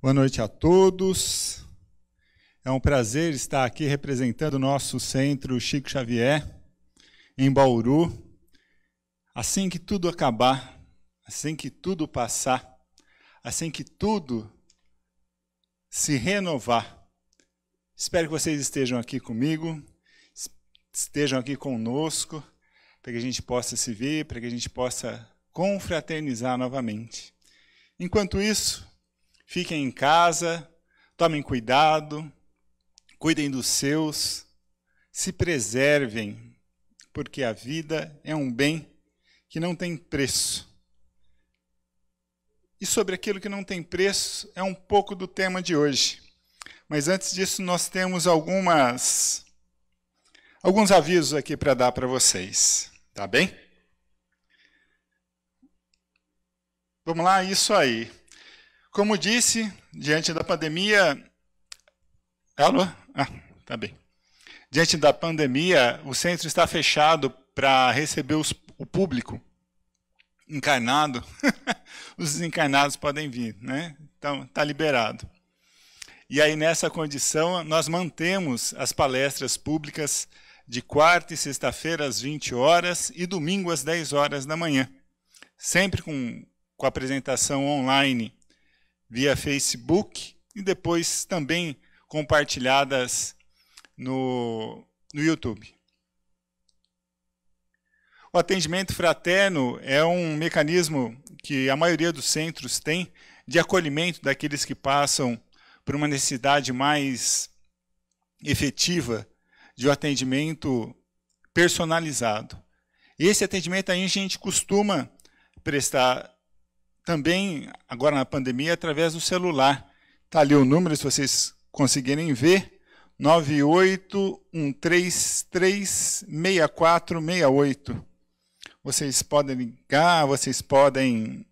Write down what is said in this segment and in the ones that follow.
Boa noite a todos. É um prazer estar aqui representando o nosso centro Chico Xavier, em Bauru. Assim que tudo acabar, assim que tudo passar, assim que tudo se renovar, espero que vocês estejam aqui comigo, estejam aqui conosco, para que a gente possa se ver, para que a gente possa confraternizar novamente. Enquanto isso, Fiquem em casa, tomem cuidado, cuidem dos seus, se preservem, porque a vida é um bem que não tem preço. E sobre aquilo que não tem preço é um pouco do tema de hoje. Mas antes disso, nós temos algumas alguns avisos aqui para dar para vocês, tá bem? Vamos lá, isso aí. Como disse, diante da pandemia. Alô? Ah, tá bem. Diante da pandemia, o centro está fechado para receber os, o público encarnado. os desencarnados podem vir, né? Então, está liberado. E aí, nessa condição, nós mantemos as palestras públicas de quarta e sexta-feira às 20 horas e domingo às 10 horas da manhã, sempre com, com apresentação online via Facebook e depois também compartilhadas no, no YouTube. O atendimento fraterno é um mecanismo que a maioria dos centros tem de acolhimento daqueles que passam por uma necessidade mais efetiva de um atendimento personalizado. Esse atendimento aí a gente costuma prestar também, agora na pandemia, através do celular. Está ali o número, se vocês conseguirem ver, 981336468. Vocês podem ligar, vocês podem,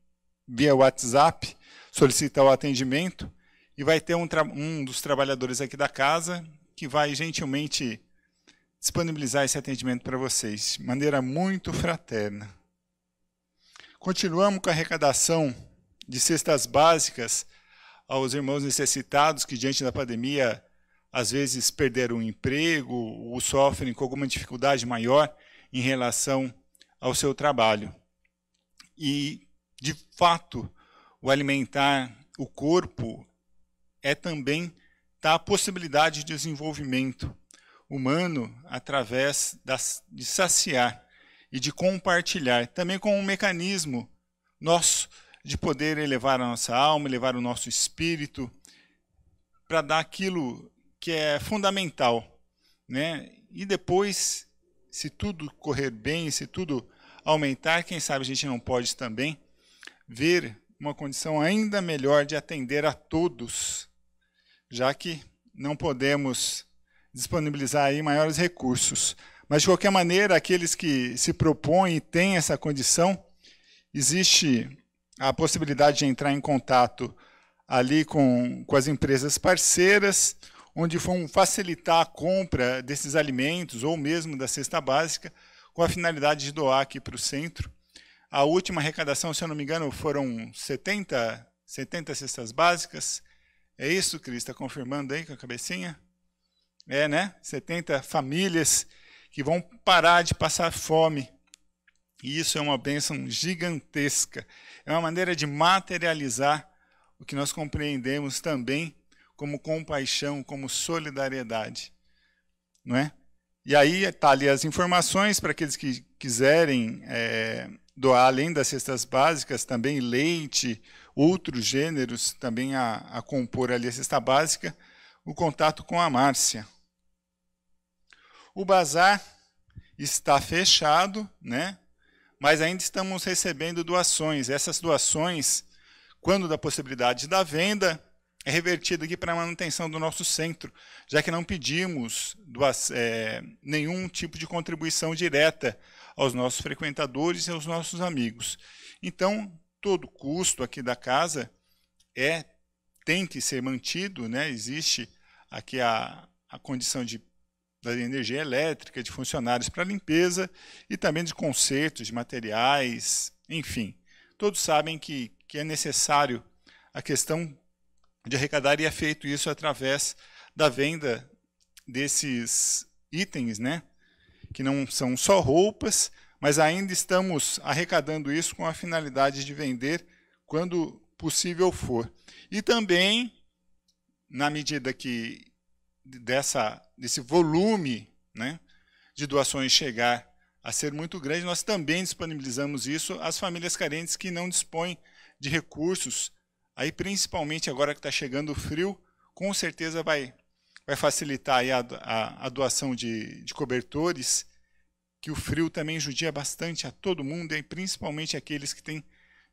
via WhatsApp, solicitar o atendimento e vai ter um, um dos trabalhadores aqui da casa que vai gentilmente disponibilizar esse atendimento para vocês, de maneira muito fraterna. Continuamos com a arrecadação de cestas básicas aos irmãos necessitados que, diante da pandemia, às vezes perderam o emprego ou sofrem com alguma dificuldade maior em relação ao seu trabalho. E, de fato, o alimentar o corpo é também da tá possibilidade de desenvolvimento humano através das, de saciar e de compartilhar, também como um mecanismo nosso de poder elevar a nossa alma, elevar o nosso espírito, para dar aquilo que é fundamental. Né? E depois, se tudo correr bem, se tudo aumentar, quem sabe a gente não pode também ver uma condição ainda melhor de atender a todos, já que não podemos disponibilizar aí maiores recursos. Mas, de qualquer maneira, aqueles que se propõem e têm essa condição, existe a possibilidade de entrar em contato ali com, com as empresas parceiras, onde vão facilitar a compra desses alimentos ou mesmo da cesta básica, com a finalidade de doar aqui para o centro. A última arrecadação, se eu não me engano, foram 70, 70 cestas básicas. É isso, Cris? Está confirmando aí com a cabecinha? É, né? 70 famílias que vão parar de passar fome. E isso é uma bênção gigantesca. É uma maneira de materializar o que nós compreendemos também como compaixão, como solidariedade. Não é? E aí está ali as informações para aqueles que quiserem é, doar, além das cestas básicas, também leite, outros gêneros também a, a compor ali a cesta básica, o contato com a Márcia. O bazar está fechado, né? mas ainda estamos recebendo doações. Essas doações, quando da possibilidade da venda, é revertida aqui para a manutenção do nosso centro, já que não pedimos doação, é, nenhum tipo de contribuição direta aos nossos frequentadores e aos nossos amigos. Então, todo custo aqui da casa é tem que ser mantido, né? existe aqui a, a condição de da energia elétrica, de funcionários para limpeza e também de consertos de materiais, enfim. Todos sabem que, que é necessário a questão de arrecadar e é feito isso através da venda desses itens, né? Que não são só roupas, mas ainda estamos arrecadando isso com a finalidade de vender quando possível for. E também, na medida que dessa desse volume né, de doações chegar a ser muito grande, nós também disponibilizamos isso às famílias carentes que não dispõem de recursos. Aí, principalmente agora que está chegando o frio, com certeza vai, vai facilitar a, a, a, doação de, de cobertores, que o frio também judia bastante a todo mundo, e principalmente aqueles que têm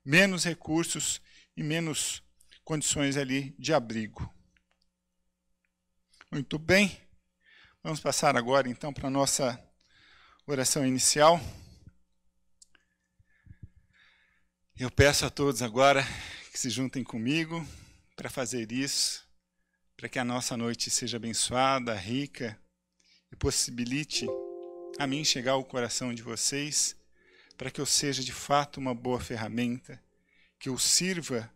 menos recursos e menos condições ali de abrigo. Muito bem. Vamos passar agora então para a nossa oração inicial. Eu peço a todos agora que se juntem comigo para fazer isso, para que a nossa noite seja abençoada, rica e possibilite a mim chegar ao coração de vocês, para que eu seja de fato uma boa ferramenta, que eu sirva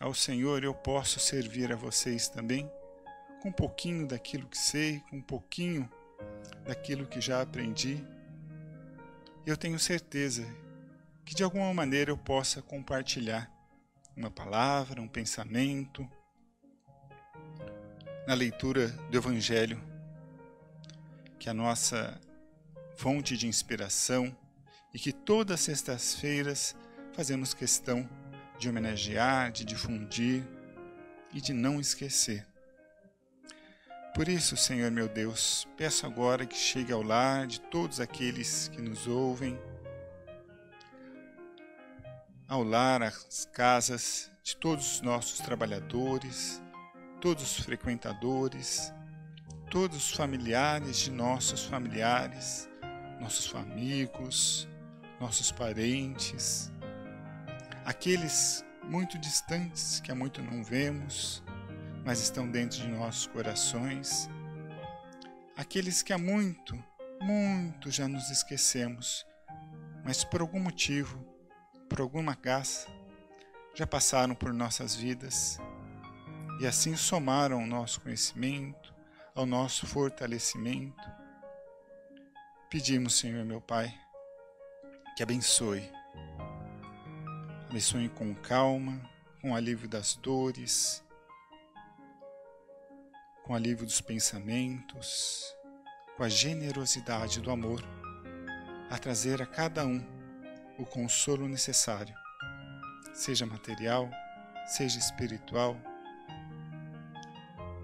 ao Senhor e eu possa servir a vocês também com um pouquinho daquilo que sei, com um pouquinho daquilo que já aprendi. Eu tenho certeza que de alguma maneira eu possa compartilhar uma palavra, um pensamento na leitura do Evangelho, que é a nossa fonte de inspiração e que todas as sextas-feiras fazemos questão de homenagear, de difundir e de não esquecer. Por isso, Senhor meu Deus, peço agora que chegue ao lar de todos aqueles que nos ouvem, ao lar, às casas de todos os nossos trabalhadores, todos os frequentadores, todos os familiares de nossos familiares, nossos amigos, nossos parentes, aqueles muito distantes que há muito não vemos mas estão dentro de nossos corações, aqueles que há muito, muito já nos esquecemos, mas por algum motivo, por alguma graça, já passaram por nossas vidas e assim somaram ao nosso conhecimento, ao nosso fortalecimento. Pedimos, Senhor meu Pai, que abençoe. Abençoe com calma, com alívio das dores, com o alívio dos pensamentos, com a generosidade do amor, a trazer a cada um o consolo necessário, seja material, seja espiritual,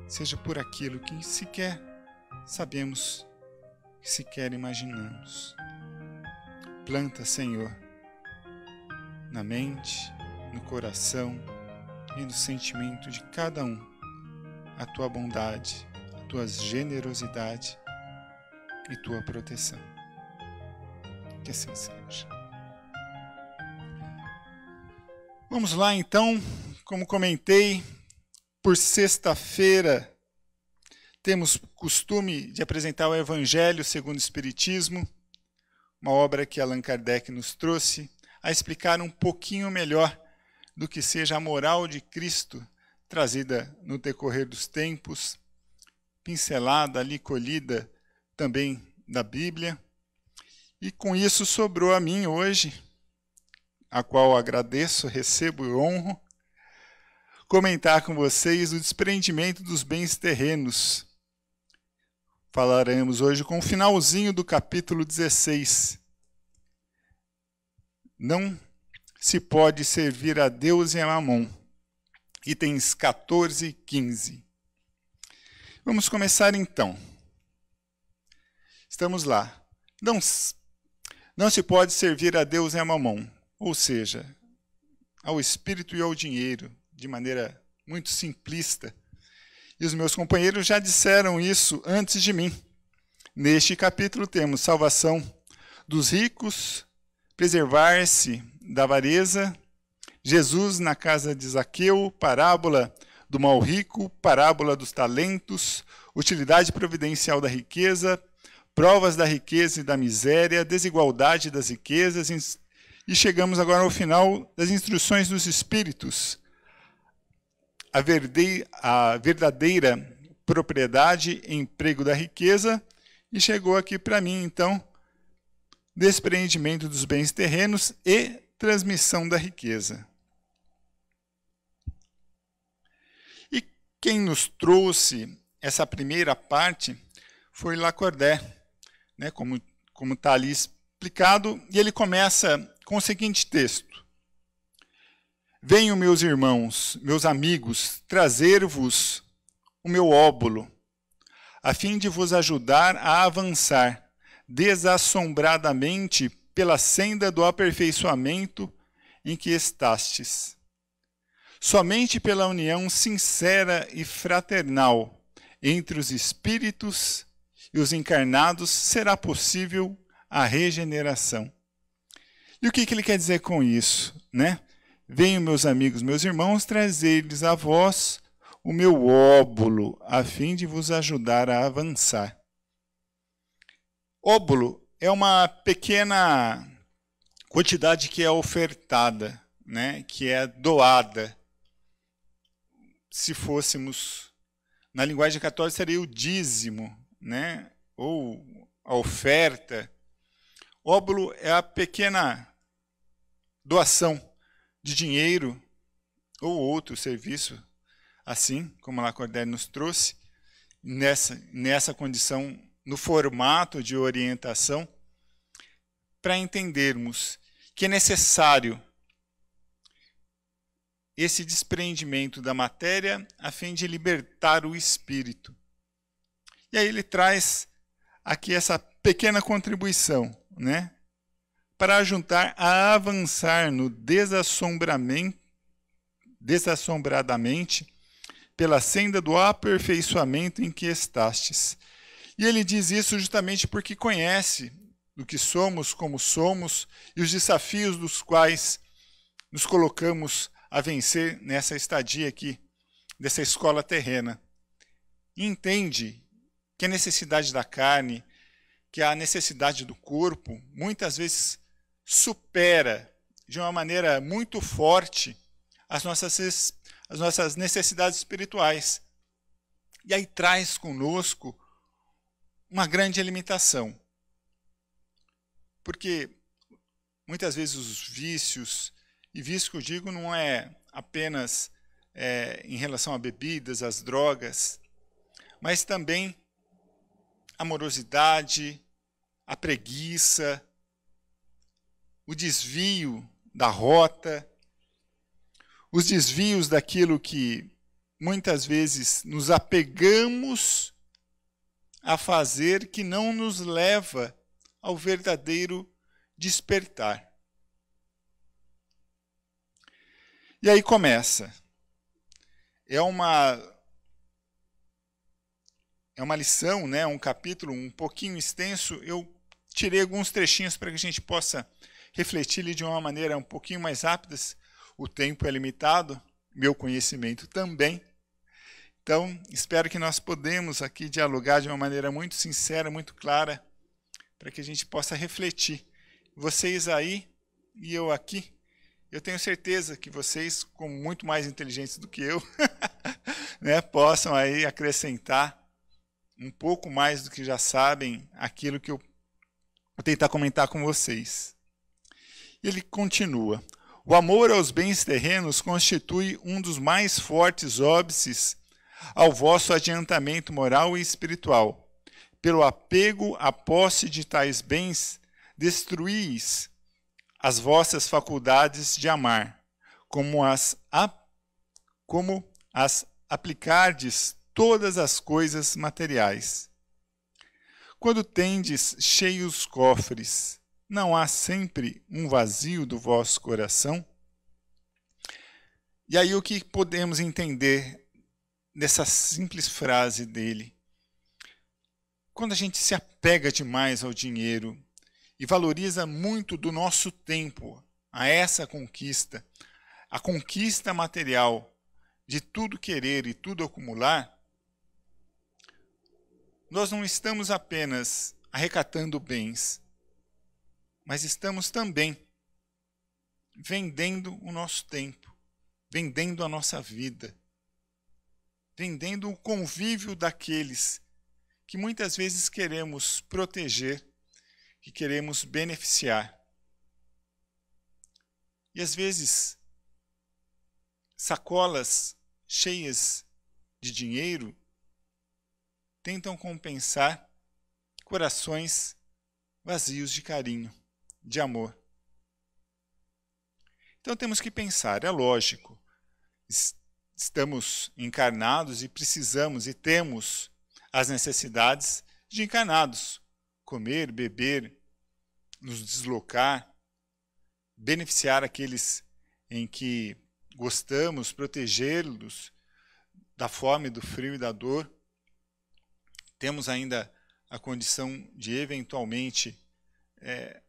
seja por aquilo que sequer sabemos, que sequer imaginamos. Planta, Senhor, na mente, no coração e no sentimento de cada um a tua bondade, a tua generosidade e tua proteção. Que assim seja. Vamos lá então, como comentei, por sexta-feira temos costume de apresentar o Evangelho segundo o Espiritismo, uma obra que Allan Kardec nos trouxe, a explicar um pouquinho melhor do que seja a moral de Cristo trazida no decorrer dos tempos, pincelada ali, colhida também da Bíblia. E com isso sobrou a mim hoje, a qual agradeço, recebo e honro, comentar com vocês o desprendimento dos bens terrenos. Falaremos hoje com o finalzinho do capítulo 16. Não se pode servir a Deus e a Mamon itens 14 e 15. Vamos começar então. Estamos lá. Não, não se pode servir a Deus e a mamão, ou seja, ao espírito e ao dinheiro, de maneira muito simplista. E os meus companheiros já disseram isso antes de mim. Neste capítulo temos salvação dos ricos, preservar-se da avareza Jesus na casa de Zaqueu, parábola do mal rico, parábola dos talentos, utilidade providencial da riqueza, provas da riqueza e da miséria, desigualdade das riquezas, e chegamos agora ao final das instruções dos Espíritos. A, verde, a verdadeira propriedade e emprego da riqueza, e chegou aqui para mim, então, despreendimento dos bens terrenos e transmissão da riqueza. Quem nos trouxe essa primeira parte foi Lacordaire, né, como como está ali explicado, e ele começa com o seguinte texto: Venho, meus irmãos, meus amigos, trazer-vos o meu óbolo, a fim de vos ajudar a avançar desassombradamente pela senda do aperfeiçoamento em que estastes Somente pela união sincera e fraternal entre os espíritos e os encarnados será possível a regeneração. E o que, que ele quer dizer com isso? Né? Venho, meus amigos, meus irmãos, trazer-lhes a vós o meu óbulo, a fim de vos ajudar a avançar. Óbulo é uma pequena quantidade que é ofertada, né? que é doada se fôssemos na linguagem católica seria o dízimo, né? Ou a oferta. Óbolo é a pequena doação de dinheiro ou outro serviço, assim como a Lacordaire nos trouxe, nessa, nessa condição, no formato de orientação, para entendermos que é necessário esse desprendimento da matéria a fim de libertar o espírito. E aí ele traz aqui essa pequena contribuição, né? Para ajudar a avançar no desassombramento, desassombradamente pela senda do aperfeiçoamento em que estastes. E ele diz isso justamente porque conhece do que somos, como somos e os desafios dos quais nos colocamos a vencer nessa estadia aqui, dessa escola terrena. E entende que a necessidade da carne, que a necessidade do corpo, muitas vezes supera de uma maneira muito forte as nossas, as nossas necessidades espirituais. E aí traz conosco uma grande limitação. Porque muitas vezes os vícios, e visto que eu digo não é apenas é, em relação a bebidas, às drogas, mas também a morosidade, a preguiça, o desvio da rota, os desvios daquilo que muitas vezes nos apegamos a fazer que não nos leva ao verdadeiro despertar. E aí começa. É uma é uma lição, né, um capítulo um pouquinho extenso. Eu tirei alguns trechinhos para que a gente possa refletir de uma maneira um pouquinho mais rápida. O tempo é limitado, meu conhecimento também. Então, espero que nós podemos aqui dialogar de uma maneira muito sincera, muito clara, para que a gente possa refletir. Vocês aí e eu aqui, eu tenho certeza que vocês, como muito mais inteligentes do que eu, né, possam aí acrescentar um pouco mais do que já sabem aquilo que eu vou tentar comentar com vocês. Ele continua: o amor aos bens terrenos constitui um dos mais fortes óbices ao vosso adiantamento moral e espiritual. Pelo apego à posse de tais bens, destruís as vossas faculdades de amar, como as, a, como as aplicardes todas as coisas materiais. Quando tendes cheios cofres, não há sempre um vazio do vosso coração? E aí o que podemos entender dessa simples frase dele? Quando a gente se apega demais ao dinheiro, e valoriza muito do nosso tempo a essa conquista, a conquista material de tudo querer e tudo acumular, nós não estamos apenas arrecatando bens, mas estamos também vendendo o nosso tempo, vendendo a nossa vida, vendendo o convívio daqueles que muitas vezes queremos proteger que queremos beneficiar. E às vezes, sacolas cheias de dinheiro tentam compensar corações vazios de carinho, de amor. Então temos que pensar, é lógico, estamos encarnados e precisamos e temos as necessidades de encarnados, comer, beber, nos deslocar, beneficiar aqueles em que gostamos, protegê-los da fome, do frio e da dor. Temos ainda a condição de eventualmente é,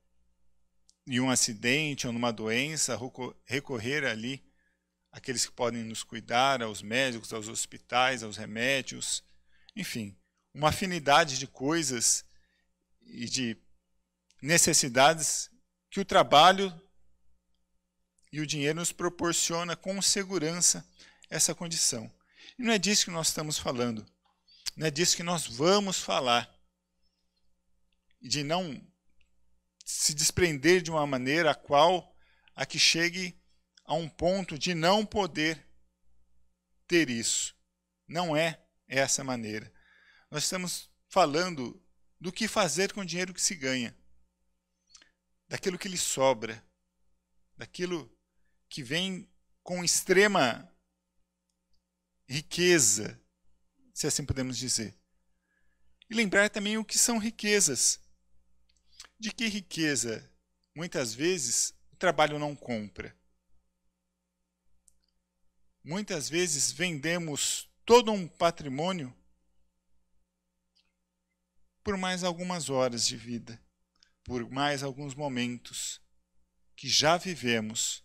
em um acidente ou numa doença recorrer ali àqueles que podem nos cuidar, aos médicos, aos hospitais, aos remédios, enfim, uma afinidade de coisas e de necessidades que o trabalho e o dinheiro nos proporciona com segurança essa condição. E não é disso que nós estamos falando. Não é disso que nós vamos falar. De não se desprender de uma maneira a qual a que chegue a um ponto de não poder ter isso. Não é essa maneira. Nós estamos falando do que fazer com o dinheiro que se ganha, daquilo que lhe sobra, daquilo que vem com extrema riqueza, se assim podemos dizer. E lembrar também o que são riquezas. De que riqueza, muitas vezes, o trabalho não compra. Muitas vezes vendemos todo um patrimônio por mais algumas horas de vida, por mais alguns momentos que já vivemos.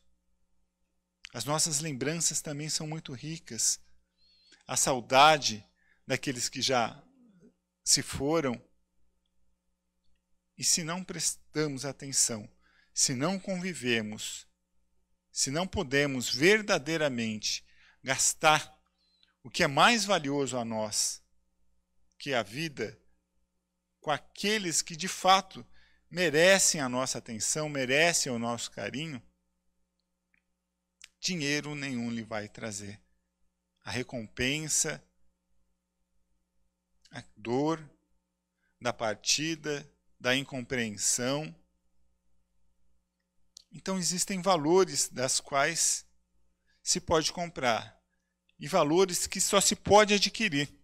As nossas lembranças também são muito ricas. A saudade daqueles que já se foram. E se não prestamos atenção, se não convivemos, se não podemos verdadeiramente gastar o que é mais valioso a nós, que é a vida com aqueles que de fato merecem a nossa atenção, merecem o nosso carinho, dinheiro nenhum lhe vai trazer. A recompensa, a dor da partida, da incompreensão. Então existem valores das quais se pode comprar e valores que só se pode adquirir.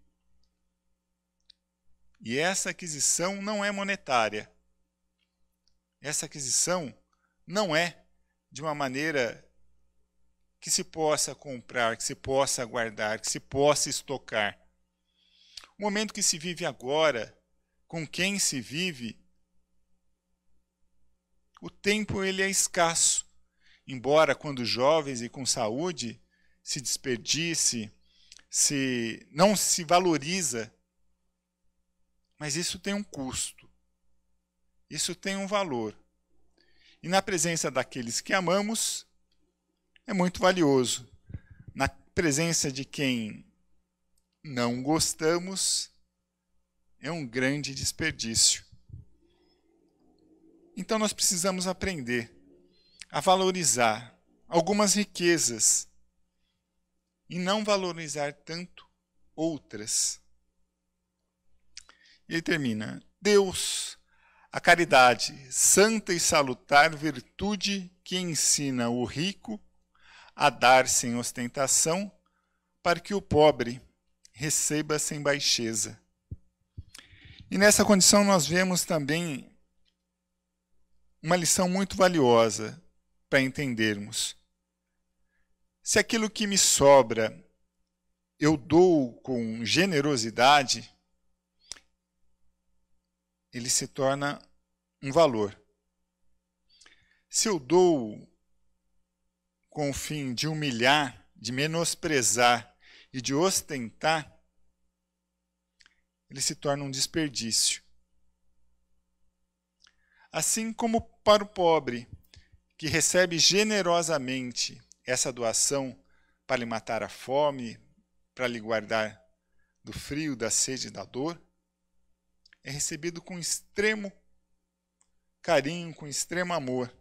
E essa aquisição não é monetária. Essa aquisição não é de uma maneira que se possa comprar, que se possa guardar, que se possa estocar. O momento que se vive agora, com quem se vive, o tempo ele é escasso. Embora quando jovens e com saúde se desperdice, se não se valoriza mas isso tem um custo. Isso tem um valor. E na presença daqueles que amamos, é muito valioso. Na presença de quem não gostamos, é um grande desperdício. Então nós precisamos aprender a valorizar algumas riquezas e não valorizar tanto outras. E aí termina: Deus, a caridade, santa e salutar virtude que ensina o rico a dar sem ostentação, para que o pobre receba sem baixeza. E nessa condição nós vemos também uma lição muito valiosa para entendermos. Se aquilo que me sobra eu dou com generosidade, ele se torna um valor. Se eu dou com o fim de humilhar, de menosprezar e de ostentar, ele se torna um desperdício. Assim como para o pobre, que recebe generosamente essa doação para lhe matar a fome, para lhe guardar do frio, da sede e da dor, é recebido com extremo carinho, com extremo amor.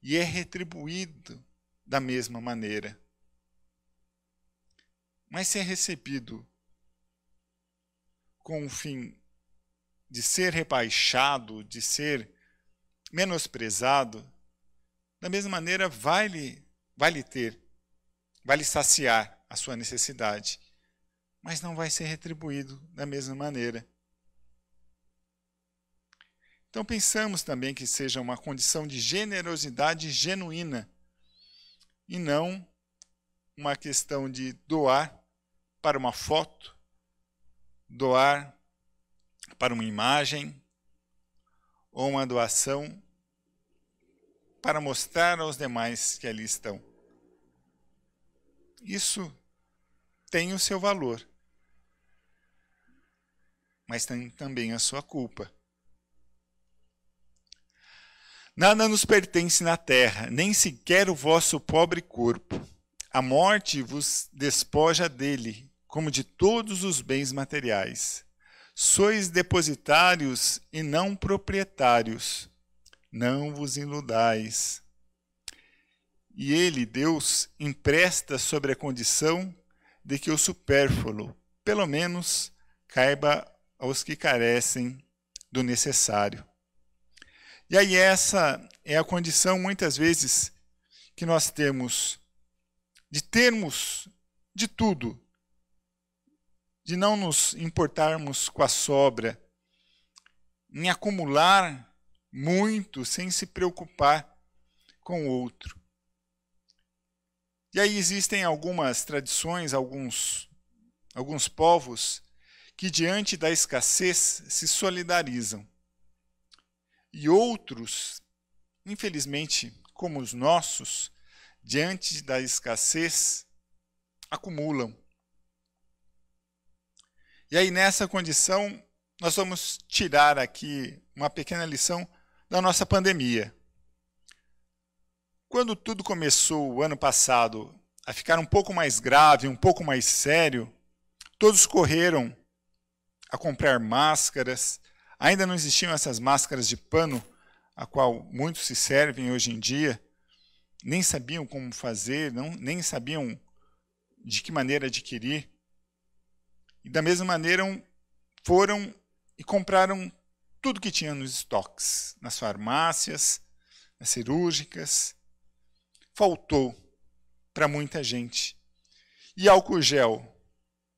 E é retribuído da mesma maneira. Mas se é recebido com o fim de ser rebaixado, de ser menosprezado, da mesma maneira vai lhe, vai lhe ter, vai lhe saciar a sua necessidade, mas não vai ser retribuído da mesma maneira. Então pensamos também que seja uma condição de generosidade genuína e não uma questão de doar para uma foto, doar para uma imagem ou uma doação para mostrar aos demais que ali estão. Isso tem o seu valor, mas tem também a sua culpa. Nada nos pertence na terra, nem sequer o vosso pobre corpo. A morte vos despoja dele, como de todos os bens materiais. Sois depositários e não proprietários. Não vos iludais. E ele, Deus, empresta sobre a condição de que o supérfluo, pelo menos, caiba aos que carecem do necessário. E aí essa é a condição muitas vezes que nós temos de termos de tudo, de não nos importarmos com a sobra, em acumular muito sem se preocupar com o outro. E aí existem algumas tradições, alguns alguns povos que diante da escassez se solidarizam e outros, infelizmente, como os nossos, diante da escassez, acumulam. E aí, nessa condição, nós vamos tirar aqui uma pequena lição da nossa pandemia. Quando tudo começou o ano passado a ficar um pouco mais grave, um pouco mais sério, todos correram a comprar máscaras, Ainda não existiam essas máscaras de pano, a qual muitos se servem hoje em dia, nem sabiam como fazer, não, nem sabiam de que maneira adquirir. E da mesma maneira foram e compraram tudo que tinha nos estoques, nas farmácias, nas cirúrgicas. Faltou para muita gente. E álcool gel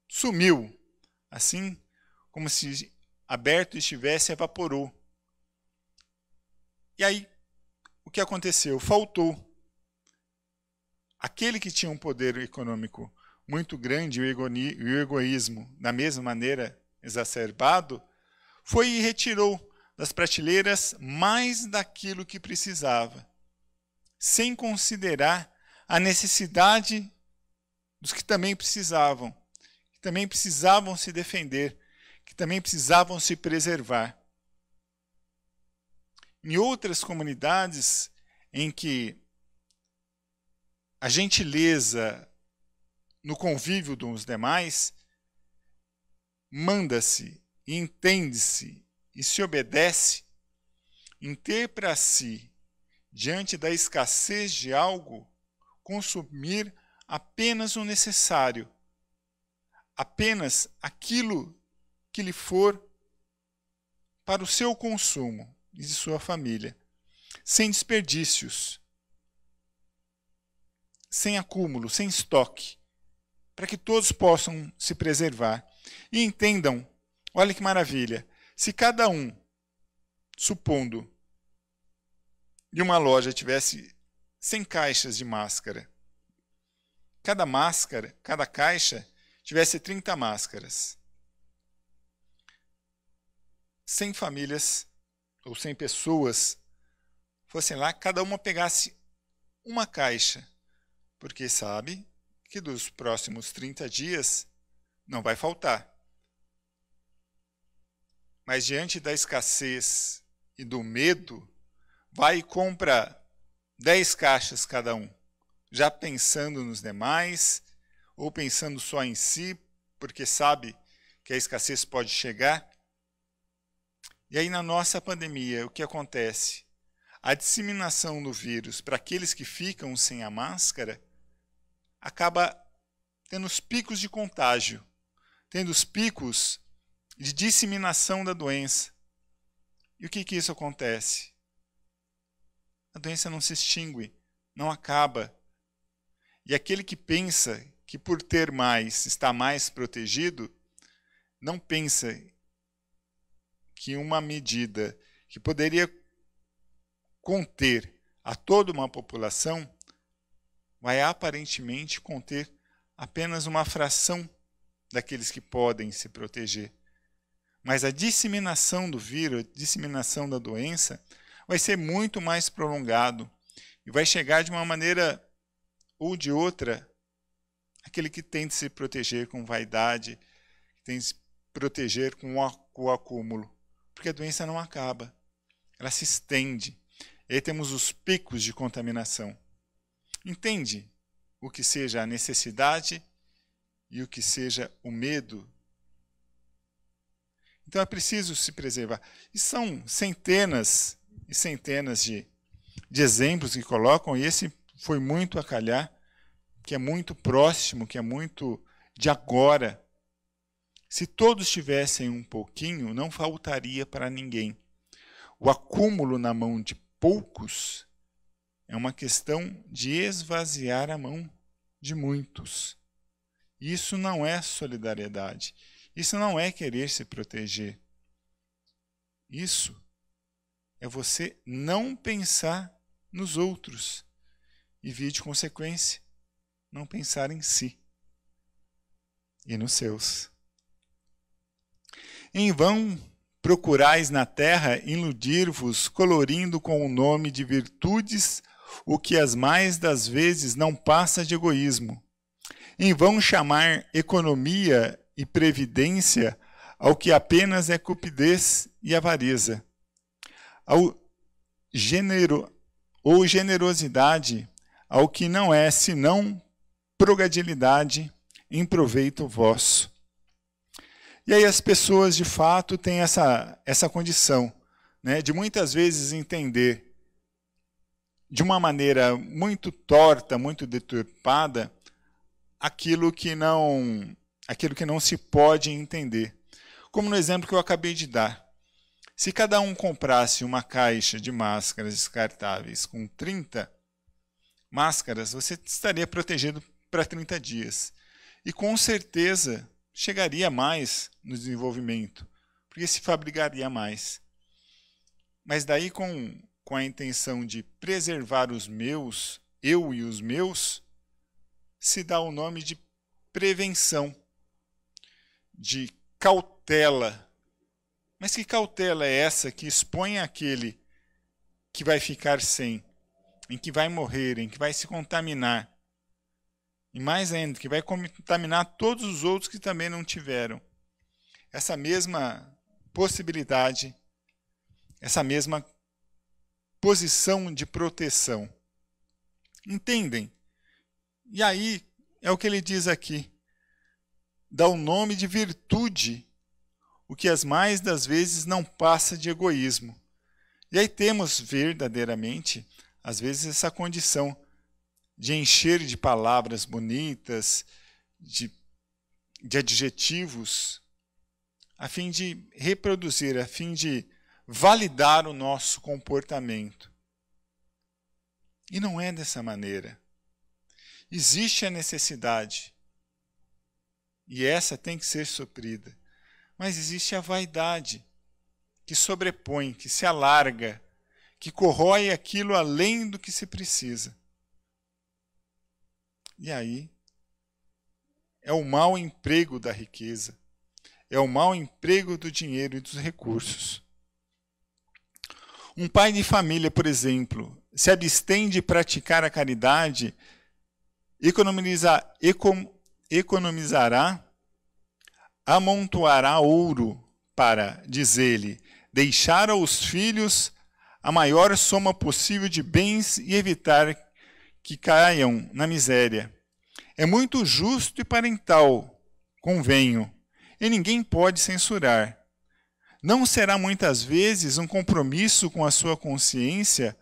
sumiu, assim como se aberto estivesse evaporou. E aí, o que aconteceu? Faltou. Aquele que tinha um poder econômico muito grande e o egoísmo, da mesma maneira exacerbado, foi e retirou das prateleiras mais daquilo que precisava, sem considerar a necessidade dos que também precisavam, que também precisavam se defender, que também precisavam se preservar. Em outras comunidades em que a gentileza no convívio dos demais manda-se, entende-se e se obedece, em ter para si, diante da escassez de algo, consumir apenas o necessário, apenas aquilo que lhe for para o seu consumo e de sua família, sem desperdícios, sem acúmulo, sem estoque, para que todos possam se preservar. E entendam, olha que maravilha, se cada um, supondo, de uma loja tivesse 100 caixas de máscara, cada máscara, cada caixa tivesse 30 máscaras. 100 famílias ou 100 pessoas fossem lá, cada uma pegasse uma caixa, porque sabe que dos próximos 30 dias não vai faltar. Mas diante da escassez e do medo, vai e compra 10 caixas cada um, já pensando nos demais ou pensando só em si, porque sabe que a escassez pode chegar. E aí, na nossa pandemia, o que acontece? A disseminação do vírus para aqueles que ficam sem a máscara acaba tendo os picos de contágio, tendo os picos de disseminação da doença. E o que, que isso acontece? A doença não se extingue, não acaba. E aquele que pensa que por ter mais está mais protegido, não pensa que uma medida que poderia conter a toda uma população vai aparentemente conter apenas uma fração daqueles que podem se proteger. Mas a disseminação do vírus, a disseminação da doença, vai ser muito mais prolongado e vai chegar de uma maneira ou de outra aquele que tenta se proteger com vaidade, que tenta se proteger com o acúmulo porque a doença não acaba, ela se estende. E aí temos os picos de contaminação. Entende o que seja a necessidade e o que seja o medo. Então é preciso se preservar. E são centenas e centenas de, de exemplos que colocam, e esse foi muito a calhar, que é muito próximo, que é muito de agora. Se todos tivessem um pouquinho, não faltaria para ninguém. O acúmulo na mão de poucos é uma questão de esvaziar a mão de muitos. Isso não é solidariedade. Isso não é querer se proteger. Isso é você não pensar nos outros e vir de consequência, não pensar em si e nos seus. Em vão procurais na terra iludir-vos, colorindo com o nome de virtudes o que as mais das vezes não passa de egoísmo. Em vão chamar economia e previdência ao que apenas é cupidez e avareza. Ao genero, ou generosidade ao que não é senão progadilidade em proveito vosso. E aí as pessoas, de fato, têm essa, essa condição né, de muitas vezes entender de uma maneira muito torta, muito deturpada, aquilo que não, aquilo que não se pode entender. Como no exemplo que eu acabei de dar. Se cada um comprasse uma caixa de máscaras descartáveis com 30 máscaras, você estaria protegido para 30 dias. E com certeza chegaria mais no desenvolvimento, porque se fabricaria mais. Mas daí, com, com a intenção de preservar os meus, eu e os meus, se dá o nome de prevenção, de cautela. Mas que cautela é essa que expõe aquele que vai ficar sem, em que vai morrer, em que vai se contaminar? E mais ainda, que vai contaminar todos os outros que também não tiveram essa mesma possibilidade, essa mesma posição de proteção. Entendem? E aí é o que ele diz aqui. Dá o nome de virtude, o que as mais das vezes não passa de egoísmo. E aí temos verdadeiramente, às vezes, essa condição de encher de palavras bonitas, de, de adjetivos, a fim de reproduzir, a fim de validar o nosso comportamento. E não é dessa maneira. Existe a necessidade, e essa tem que ser suprida, mas existe a vaidade, que sobrepõe, que se alarga, que corrói aquilo além do que se precisa. E aí é o mau emprego da riqueza, é o mau emprego do dinheiro e dos recursos. Um pai de família, por exemplo, se abstém de praticar a caridade, econ, economizará, amontoará ouro para, diz ele, deixar aos filhos a maior soma possível de bens e evitar que caiam na miséria. É muito justo e parental, convenho, e ninguém pode censurar. Não será muitas vezes um compromisso com a sua consciência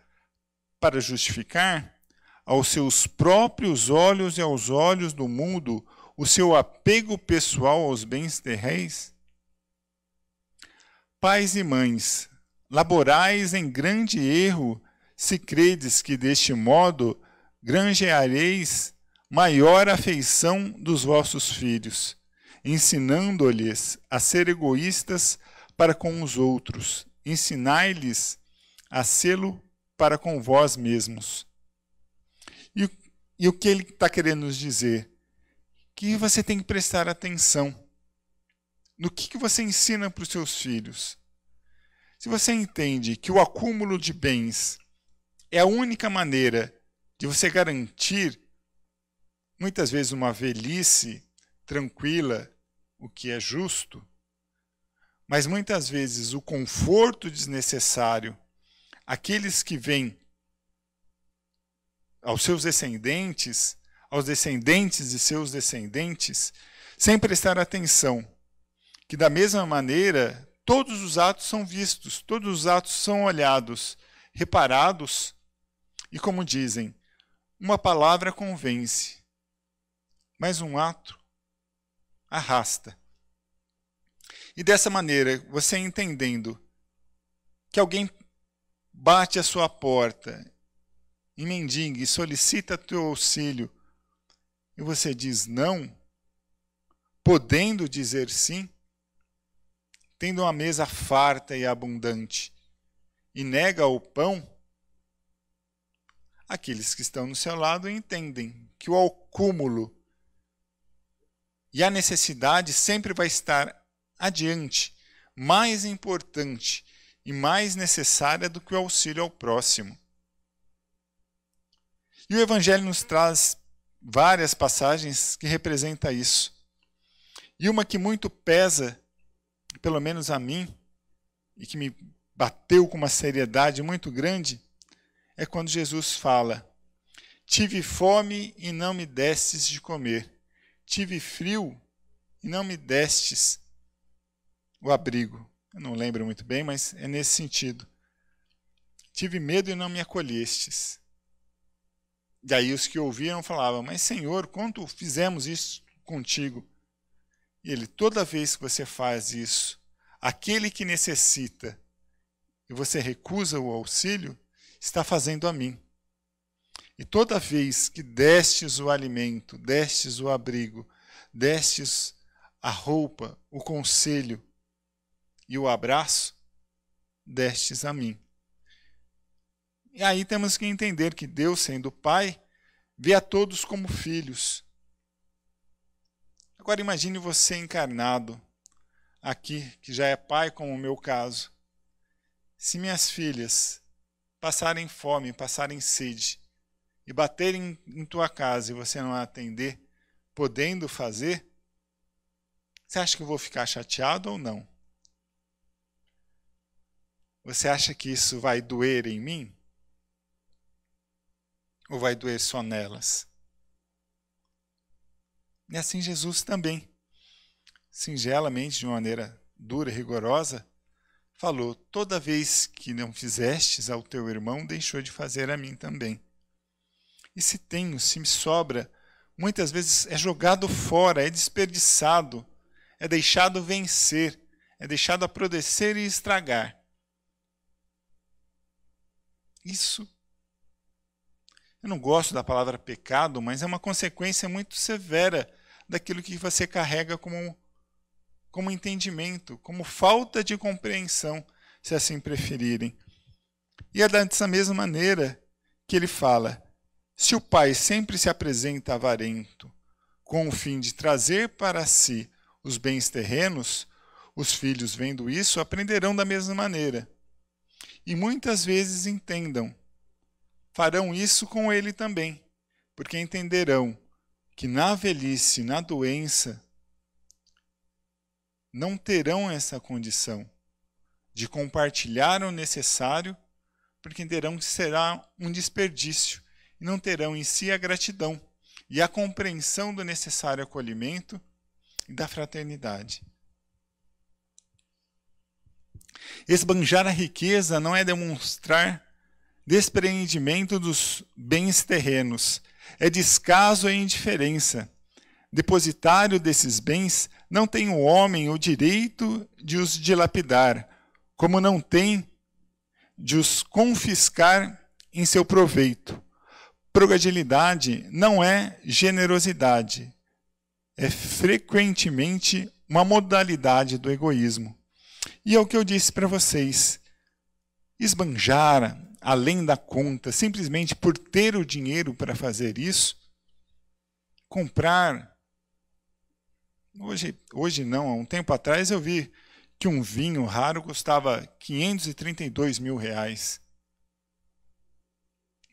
para justificar aos seus próprios olhos e aos olhos do mundo o seu apego pessoal aos bens terreis? Pais e mães, laborais em grande erro se credes que deste modo granjeareis maior afeição dos vossos filhos, ensinando-lhes a ser egoístas para com os outros, ensinai-lhes a sê-lo para com vós mesmos. E, e o que ele está querendo nos dizer? Que você tem que prestar atenção no que, que você ensina para os seus filhos. Se você entende que o acúmulo de bens é a única maneira de você garantir, muitas vezes, uma velhice tranquila, o que é justo, mas muitas vezes o conforto desnecessário, aqueles que vêm aos seus descendentes, aos descendentes de seus descendentes, sem prestar atenção, que da mesma maneira todos os atos são vistos, todos os atos são olhados, reparados, e como dizem, uma palavra convence, mas um ato arrasta. E dessa maneira, você entendendo que alguém bate a sua porta e mendiga e solicita teu auxílio, e você diz não, podendo dizer sim, tendo uma mesa farta e abundante, e nega o pão, aqueles que estão no seu lado entendem que o acúmulo e a necessidade sempre vai estar adiante, mais importante e mais necessária do que o auxílio ao próximo. E o Evangelho nos traz várias passagens que representa isso. E uma que muito pesa, pelo menos a mim, e que me bateu com uma seriedade muito grande, é quando Jesus fala: Tive fome e não me destes de comer, tive frio e não me destes o abrigo. Eu não lembro muito bem, mas é nesse sentido. Tive medo e não me acolhestes. Daí os que ouviram falavam: Mas, Senhor, quanto fizemos isso contigo? E ele, toda vez que você faz isso, aquele que necessita, e você recusa o auxílio, está fazendo a mim. E toda vez que destes o alimento, destes o abrigo, destes a roupa, o conselho e o abraço, destes a mim. E aí temos que entender que Deus, sendo Pai, vê a todos como filhos. Agora imagine você encarnado aqui, que já é pai, como o meu caso. Se minhas filhas passarem fome, passarem sede, e baterem em tua casa e você não atender, podendo fazer, você acha que eu vou ficar chateado ou não? Você acha que isso vai doer em mim? Ou vai doer só nelas? E assim Jesus também, singelamente, de uma maneira dura e rigorosa, falou: Toda vez que não fizestes ao teu irmão, deixou de fazer a mim também. E se tenho, se me sobra, muitas vezes é jogado fora, é desperdiçado, é deixado vencer, é deixado aprodescer e estragar. Isso. Eu não gosto da palavra pecado, mas é uma consequência muito severa daquilo que você carrega como como entendimento, como falta de compreensão, se assim preferirem. E é dessa mesma maneira que ele fala: se o pai sempre se apresenta avarento, com o fim de trazer para si os bens terrenos, os filhos, vendo isso, aprenderão da mesma maneira. E muitas vezes entendam. Farão isso com ele também, porque entenderão que na velhice, na doença, não terão essa condição de compartilhar o necessário, porque terão que será um desperdício e não terão em si a gratidão e a compreensão do necessário acolhimento e da fraternidade. Esbanjar a riqueza não é demonstrar despreendimento dos bens terrenos, é descaso e indiferença depositário desses bens, não tem o homem o direito de os dilapidar, como não tem de os confiscar em seu proveito. Prodigalidade não é generosidade, é frequentemente uma modalidade do egoísmo. E é o que eu disse para vocês: esbanjar além da conta, simplesmente por ter o dinheiro para fazer isso, comprar Hoje, hoje não, há um tempo atrás eu vi que um vinho raro custava 532 mil reais.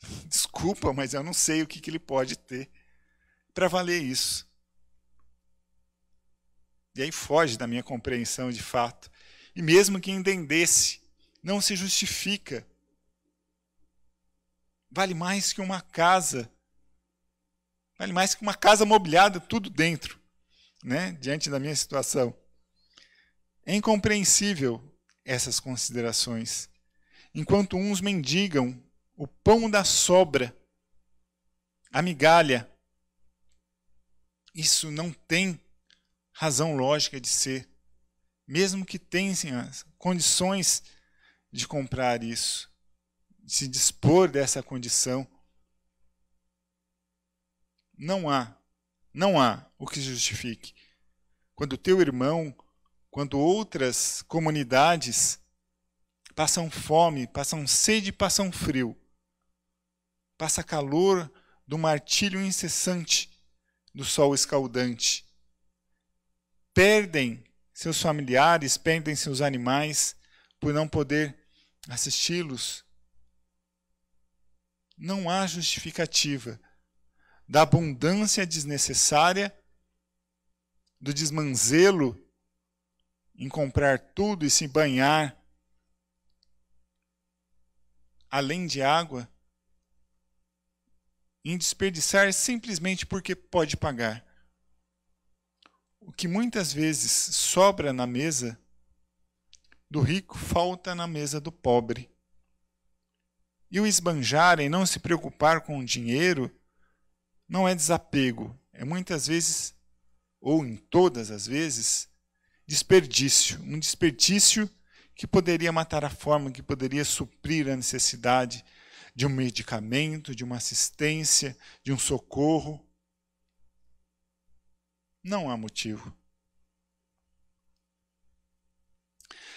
Desculpa, mas eu não sei o que, que ele pode ter para valer isso. E aí foge da minha compreensão de fato. E mesmo que entendesse, não se justifica. Vale mais que uma casa. Vale mais que uma casa mobiliada, tudo dentro né, diante da minha situação. É incompreensível essas considerações. Enquanto uns mendigam o pão da sobra, a migalha, isso não tem razão lógica de ser, mesmo que tenham condições de comprar isso, de se dispor dessa condição. Não há não há o que justifique. Quando teu irmão, quando outras comunidades passam fome, passam sede, passam frio, passa calor do martírio incessante do sol escaldante. Perdem seus familiares, perdem seus animais por não poder assisti-los. Não há justificativa da abundância desnecessária, do desmanzelo em comprar tudo e se banhar, além de água, em desperdiçar simplesmente porque pode pagar. O que muitas vezes sobra na mesa do rico falta na mesa do pobre. E o esbanjar e não se preocupar com o dinheiro não é desapego, é muitas vezes, ou em todas as vezes, desperdício. Um desperdício que poderia matar a forma, que poderia suprir a necessidade de um medicamento, de uma assistência, de um socorro. Não há motivo.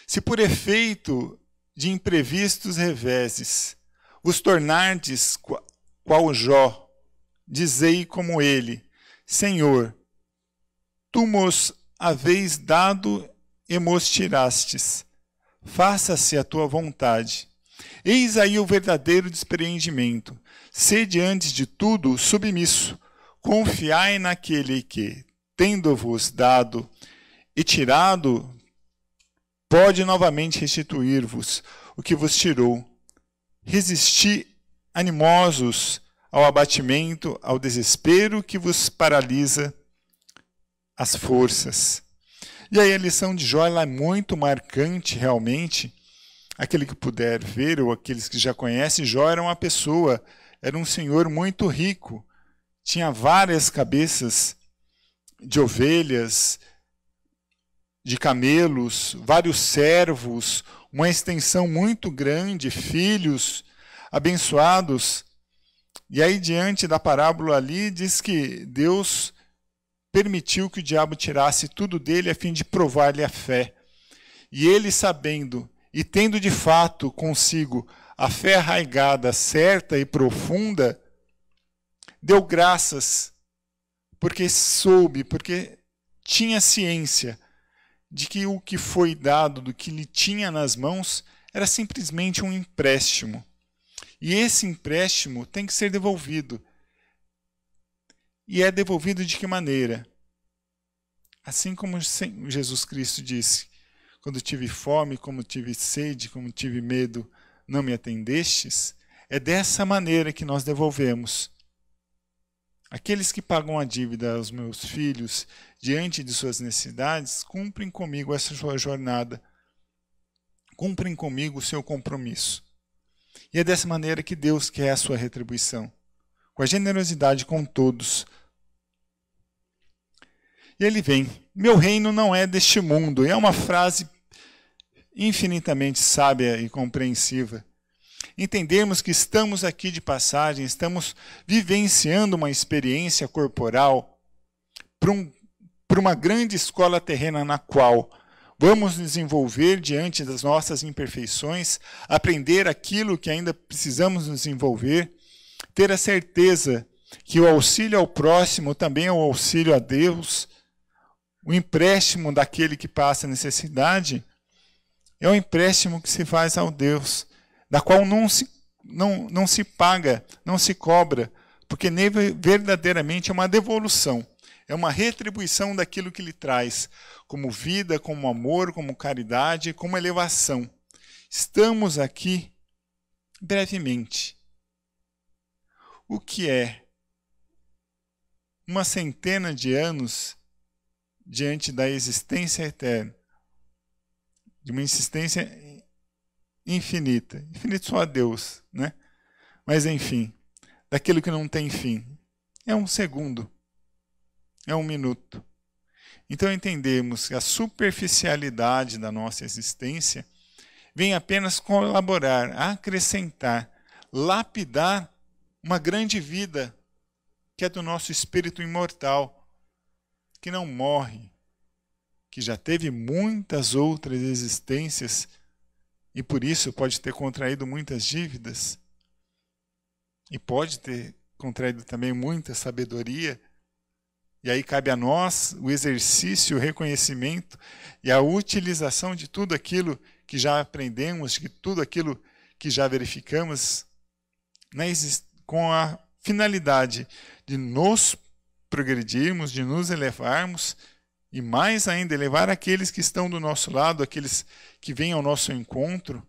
Se por efeito de imprevistos reveses vos tornardes qual Jó, dizei como ele: Senhor, tu mos haveis dado e mos tirastes. Faça-se a tua vontade. Eis aí o verdadeiro despreendimento. Sede antes de tudo submisso. Confiai naquele que, tendo-vos dado e tirado, pode novamente restituir-vos o que vos tirou. Resisti animosos ao abatimento, ao desespero que vos paralisa as forças. E aí a lição de Jó é muito marcante realmente. Aquele que puder ver ou aqueles que já conhecem, Jó era uma pessoa, era um senhor muito rico, tinha várias cabeças de ovelhas, de camelos, vários servos, uma extensão muito grande, filhos abençoados e aí, diante da parábola ali, diz que Deus permitiu que o diabo tirasse tudo dele a fim de provar-lhe a fé. E ele, sabendo e tendo de fato consigo a fé arraigada, certa e profunda, deu graças, porque soube, porque tinha ciência de que o que foi dado, do que lhe tinha nas mãos, era simplesmente um empréstimo. E esse empréstimo tem que ser devolvido. E é devolvido de que maneira? Assim como Jesus Cristo disse: Quando tive fome, como tive sede, como tive medo, não me atendestes. É dessa maneira que nós devolvemos. Aqueles que pagam a dívida aos meus filhos diante de suas necessidades cumprem comigo essa sua jornada, cumprem comigo o seu compromisso. E é dessa maneira que Deus quer a sua retribuição com a generosidade com todos. E ele vem: Meu reino não é deste mundo. E é uma frase infinitamente sábia e compreensiva. entendemos que estamos aqui de passagem, estamos vivenciando uma experiência corporal para um, uma grande escola terrena na qual Vamos nos envolver diante das nossas imperfeições, aprender aquilo que ainda precisamos nos envolver, ter a certeza que o auxílio ao próximo também é o auxílio a Deus, o empréstimo daquele que passa necessidade é o um empréstimo que se faz ao Deus, da qual não se, não, não se paga, não se cobra, porque nele verdadeiramente é uma devolução. É uma retribuição daquilo que ele traz, como vida, como amor, como caridade, como elevação. Estamos aqui brevemente. O que é uma centena de anos diante da existência eterna, de uma existência infinita. Infinito só a Deus, né? Mas enfim, daquilo que não tem fim. É um segundo é um minuto. Então entendemos que a superficialidade da nossa existência vem apenas colaborar, acrescentar, lapidar uma grande vida que é do nosso espírito imortal, que não morre, que já teve muitas outras existências e por isso pode ter contraído muitas dívidas e pode ter contraído também muita sabedoria e aí cabe a nós o exercício, o reconhecimento e a utilização de tudo aquilo que já aprendemos, de tudo aquilo que já verificamos, né, com a finalidade de nos progredirmos, de nos elevarmos e mais ainda elevar aqueles que estão do nosso lado, aqueles que vêm ao nosso encontro,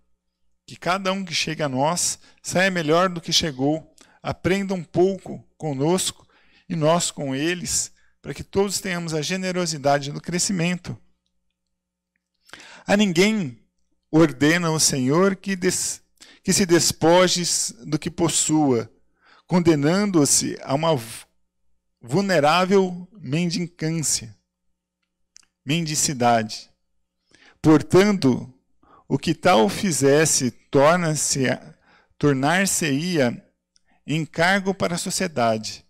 que cada um que chega a nós saia melhor do que chegou, aprenda um pouco conosco e nós com eles, para que todos tenhamos a generosidade do crescimento. A ninguém ordena o Senhor que, des, que se despojes do que possua, condenando-se a uma vulnerável mendicância, mendicidade. Portanto, o que tal fizesse torna-se tornar-se-ia encargo para a sociedade,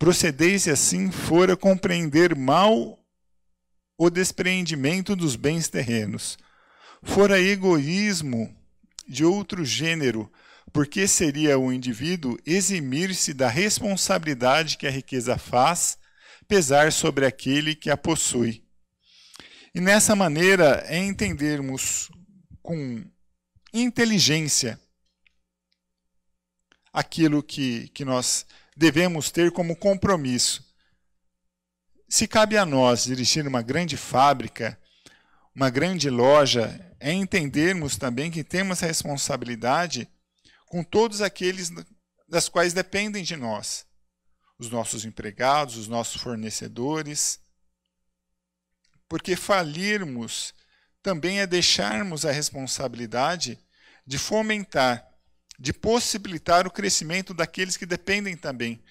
Procedeis se assim fora compreender mal o despreendimento dos bens terrenos. Fora egoísmo de outro gênero, porque seria o indivíduo eximir-se da responsabilidade que a riqueza faz pesar sobre aquele que a possui. E nessa maneira é entendermos com inteligência aquilo que, que nós devemos ter como compromisso. Se cabe a nós dirigir uma grande fábrica, uma grande loja, é entendermos também que temos a responsabilidade com todos aqueles das quais dependem de nós, os nossos empregados, os nossos fornecedores. Porque falirmos também é deixarmos a responsabilidade de fomentar de possibilitar o crescimento daqueles que dependem também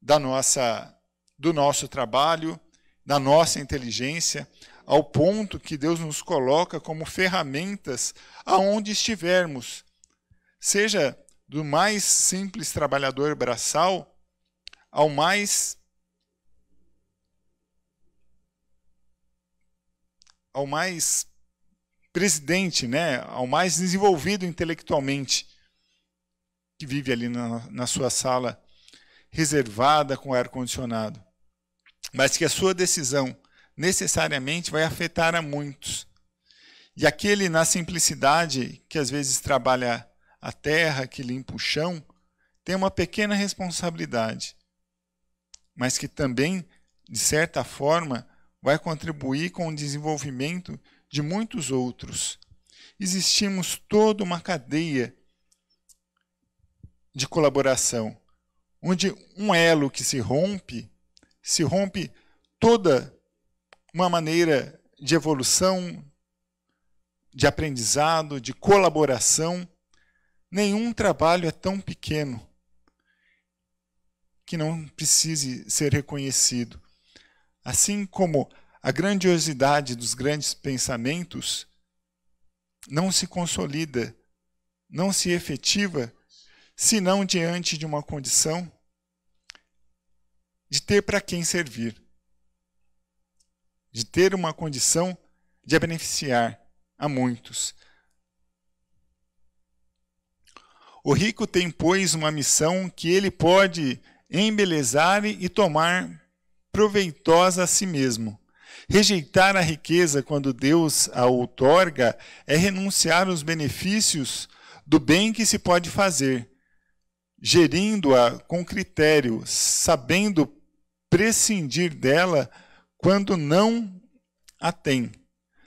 da nossa, do nosso trabalho, da nossa inteligência, ao ponto que Deus nos coloca como ferramentas aonde estivermos, seja do mais simples trabalhador braçal ao mais ao mais presidente, né, ao mais desenvolvido intelectualmente que vive ali na, na sua sala reservada com ar-condicionado, mas que a sua decisão necessariamente vai afetar a muitos. E aquele na simplicidade que às vezes trabalha a terra, que limpa o chão, tem uma pequena responsabilidade, mas que também, de certa forma, vai contribuir com o desenvolvimento de muitos outros. Existimos toda uma cadeia de colaboração, onde um elo que se rompe, se rompe toda uma maneira de evolução, de aprendizado, de colaboração. Nenhum trabalho é tão pequeno que não precise ser reconhecido. Assim como a grandiosidade dos grandes pensamentos não se consolida, não se efetiva senão diante de uma condição de ter para quem servir, de ter uma condição de beneficiar a muitos. O rico tem, pois, uma missão que ele pode embelezar e tomar proveitosa a si mesmo. Rejeitar a riqueza quando Deus a outorga é renunciar aos benefícios do bem que se pode fazer, gerindo-a com critério, sabendo prescindir dela quando não a tem,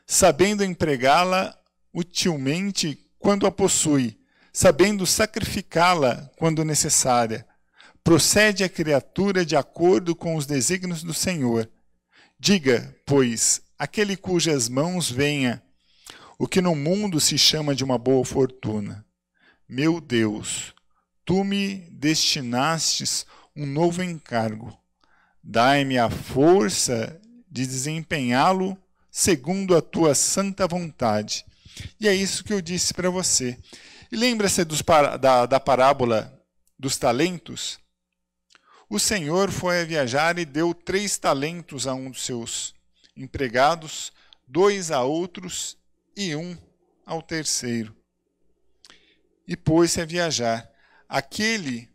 sabendo empregá-la utilmente quando a possui, sabendo sacrificá-la quando necessária. Procede a criatura de acordo com os desígnios do Senhor. Diga, pois, aquele cujas mãos venha o que no mundo se chama de uma boa fortuna. Meu Deus, Tu me destinastes um novo encargo. Dai-me a força de desempenhá-lo segundo a tua santa vontade. E é isso que eu disse para você. E lembra-se da, da parábola dos talentos? O senhor foi a viajar e deu três talentos a um dos seus empregados, dois a outros e um ao terceiro. E pôs-se a viajar. Aquele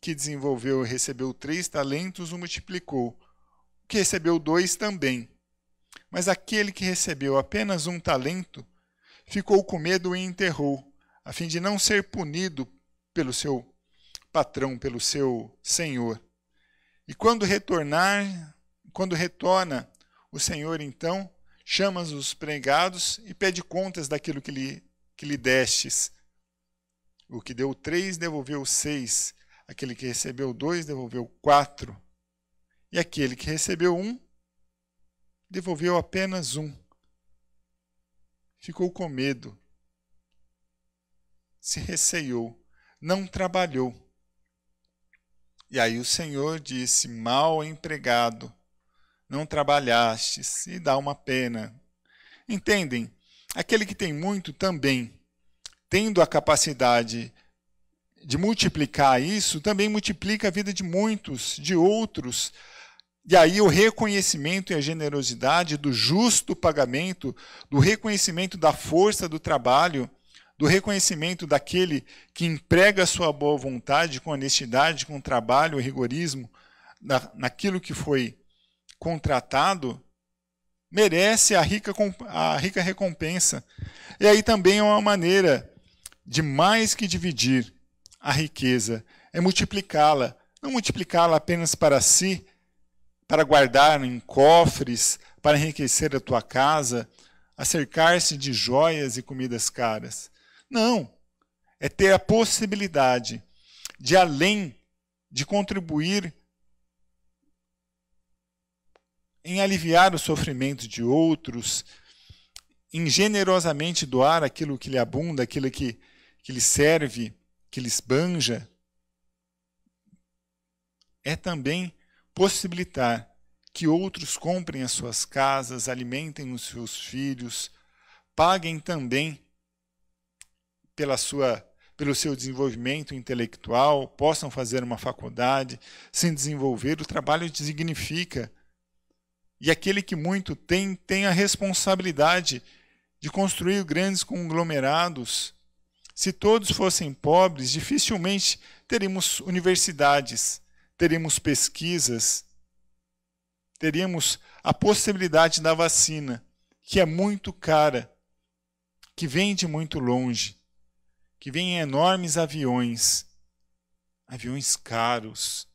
que desenvolveu e recebeu três talentos o multiplicou, o que recebeu dois também. Mas aquele que recebeu apenas um talento ficou com medo e enterrou, a fim de não ser punido pelo seu patrão, pelo seu senhor. E quando retornar, quando retorna o senhor, então chama os pregados e pede contas daquilo que lhe, que lhe destes. O que deu três devolveu seis. Aquele que recebeu dois devolveu quatro. E aquele que recebeu um devolveu apenas um. Ficou com medo. Se resseiou. Não trabalhou. E aí o Senhor disse: Mal empregado, não trabalhaste, e dá uma pena. Entendem? Aquele que tem muito também tendo a capacidade de multiplicar isso, também multiplica a vida de muitos, de outros. E aí o reconhecimento e a generosidade do justo pagamento, do reconhecimento da força do trabalho, do reconhecimento daquele que emprega sua boa vontade com honestidade, com trabalho rigorismo na, naquilo que foi contratado, merece a rica, a rica recompensa. E aí também é uma maneira de mais que dividir a riqueza, é multiplicá-la, não multiplicá-la apenas para si, para guardar em cofres, para enriquecer a tua casa, acercar-se de joias e comidas caras. Não, é ter a possibilidade de além de contribuir em aliviar o sofrimento de outros, em generosamente doar aquilo que lhe abunda, aquilo que que lhe serve, que lhes banja, é também possibilitar que outros comprem as suas casas, alimentem os seus filhos, paguem também pela sua pelo seu desenvolvimento intelectual, possam fazer uma faculdade, se desenvolver, o trabalho significa. E aquele que muito tem, tem a responsabilidade de construir grandes conglomerados se todos fossem pobres, dificilmente teríamos universidades, teríamos pesquisas, teríamos a possibilidade da vacina, que é muito cara, que vem de muito longe, que vem em enormes aviões, aviões caros,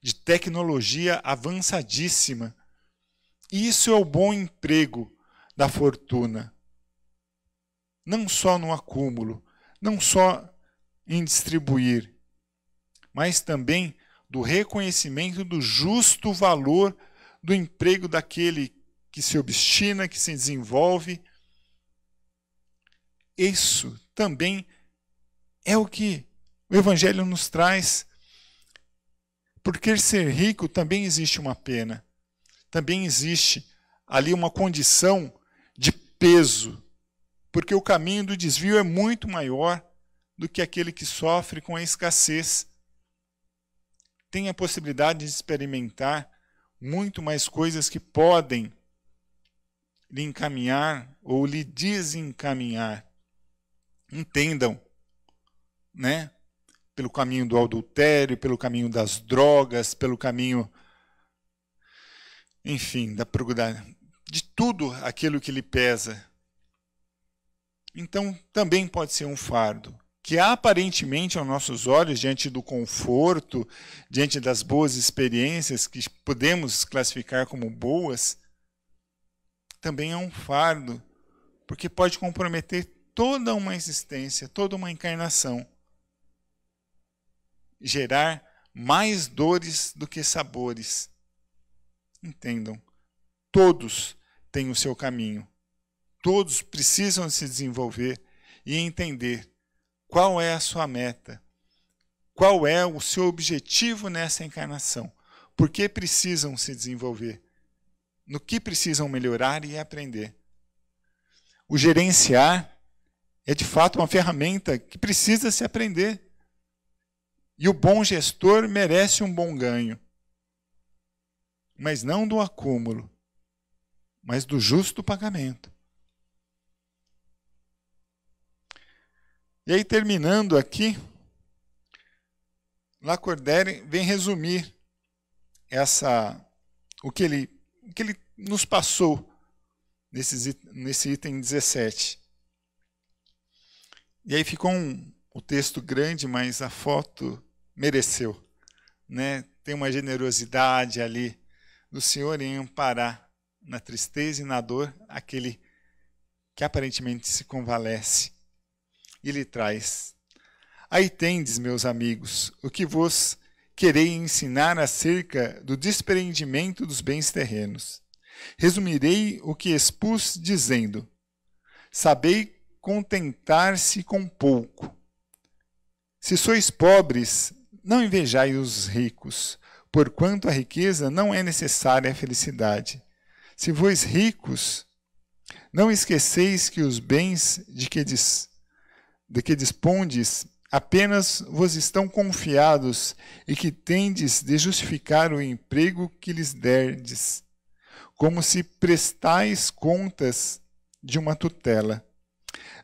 de tecnologia avançadíssima. Isso é o bom emprego da fortuna. Não só no acúmulo, não só em distribuir, mas também do reconhecimento do justo valor do emprego daquele que se obstina, que se desenvolve. Isso também é o que o Evangelho nos traz. Porque ser rico também existe uma pena, também existe ali uma condição de peso porque o caminho do desvio é muito maior do que aquele que sofre com a escassez. Tem a possibilidade de experimentar muito mais coisas que podem lhe encaminhar ou lhe desencaminhar. Entendam, né? Pelo caminho do adultério, pelo caminho das drogas, pelo caminho, enfim, da, de tudo aquilo que lhe pesa então, também pode ser um fardo, que aparentemente aos nossos olhos, diante do conforto, diante das boas experiências que podemos classificar como boas, também é um fardo, porque pode comprometer toda uma existência, toda uma encarnação, gerar mais dores do que sabores. Entendam, todos têm o seu caminho. Todos precisam se desenvolver e entender qual é a sua meta, qual é o seu objetivo nessa encarnação, por que precisam se desenvolver, no que precisam melhorar e aprender. O gerenciar é de fato uma ferramenta que precisa se aprender. E o bom gestor merece um bom ganho, mas não do acúmulo, mas do justo pagamento. E aí, terminando aqui, Lacordaire vem resumir essa o que ele, o que ele nos passou nesse, nesse item 17. E aí ficou um, o texto grande, mas a foto mereceu. Né? Tem uma generosidade ali do Senhor em amparar na tristeza e na dor aquele que aparentemente se convalesce e lhe traz. Aí tendes, meus amigos, o que vos querei ensinar acerca do desprendimento dos bens terrenos. Resumirei o que expus, dizendo: Sabei contentar-se com pouco. Se sois pobres, não invejai os ricos, porquanto a riqueza não é necessária à felicidade. Se vós ricos, não esqueceis que os bens de que dispões de que dispondes apenas vos estão confiados e que tendes de justificar o emprego que lhes derdes, como se prestais contas de uma tutela.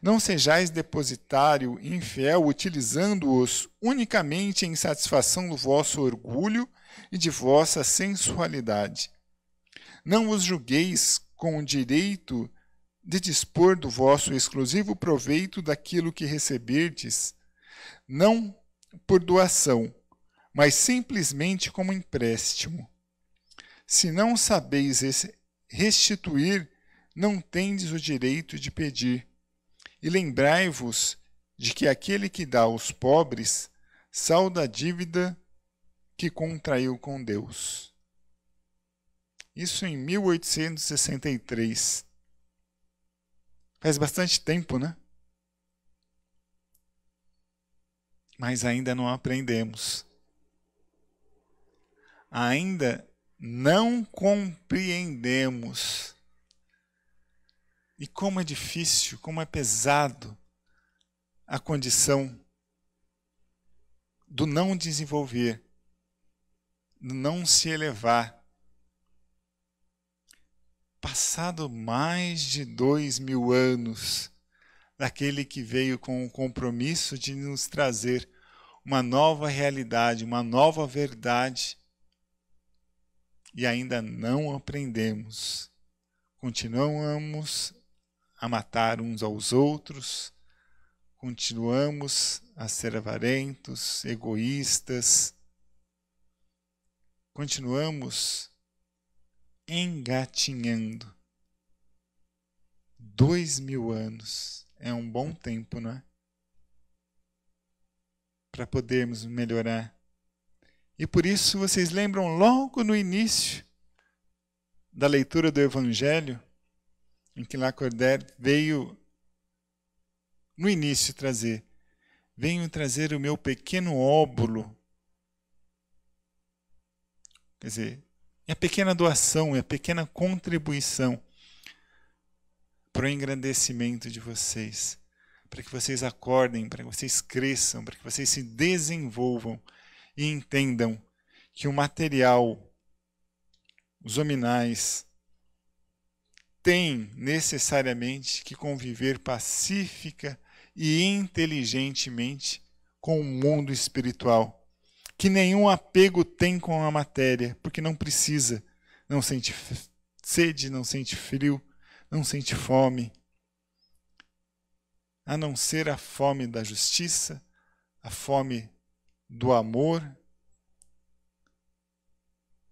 Não sejais depositário infiel utilizando-os unicamente em satisfação do vosso orgulho e de vossa sensualidade. Não os julgueis com o direito de dispor do vosso exclusivo proveito daquilo que receberdes, não por doação, mas simplesmente como empréstimo. Se não sabeis restituir, não tendes o direito de pedir. E lembrai-vos de que aquele que dá aos pobres salda a dívida que contraiu com Deus. Isso em 1863. Faz bastante tempo, né? Mas ainda não aprendemos. Ainda não compreendemos. E como é difícil, como é pesado a condição do não desenvolver, do não se elevar, passado mais de dois mil anos daquele que veio com o compromisso de nos trazer uma nova realidade, uma nova verdade, e ainda não aprendemos. Continuamos a matar uns aos outros, continuamos a ser avarentos, egoístas, continuamos engatinhando. Dois mil anos é um bom tempo, não é? Para podermos melhorar. E por isso vocês lembram logo no início da leitura do Evangelho, em que Lacordaire veio no início trazer: Venho trazer o meu pequeno óbulo. Quer dizer, é a pequena doação, é a pequena contribuição para o engrandecimento de vocês, para que vocês acordem, para que vocês cresçam, para que vocês se desenvolvam e entendam que o material, os hominais, tem necessariamente que conviver pacífica e inteligentemente com o mundo espiritual que nenhum apego tem com a matéria, porque não precisa. Não sente sede, não sente frio, não sente fome. A não ser a fome da justiça, a fome do amor,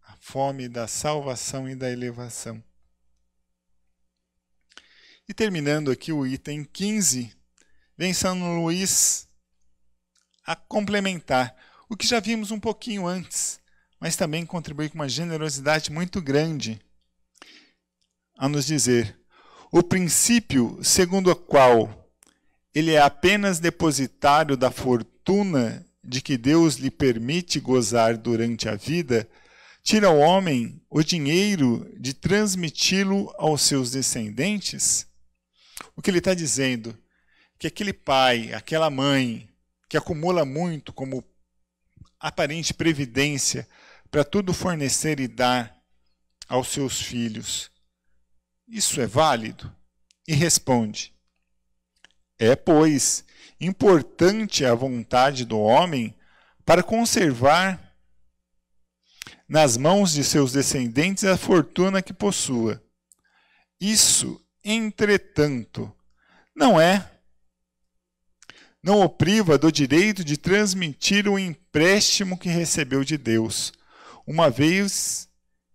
a fome da salvação e da elevação. E terminando aqui o item 15, vem São Luís a complementar o que já vimos um pouquinho antes, mas também contribui com uma generosidade muito grande a nos dizer: o princípio segundo o qual ele é apenas depositário da fortuna de que Deus lhe permite gozar durante a vida, tira ao homem o dinheiro de transmiti-lo aos seus descendentes? O que ele está dizendo? Que aquele pai, aquela mãe que acumula muito como aparente previdência para tudo fornecer e dar aos seus filhos. Isso é válido? E responde: É, pois, importante a vontade do homem para conservar nas mãos de seus descendentes a fortuna que possua. Isso, entretanto, não é não o priva do direito de transmitir o empréstimo que recebeu de Deus, uma vez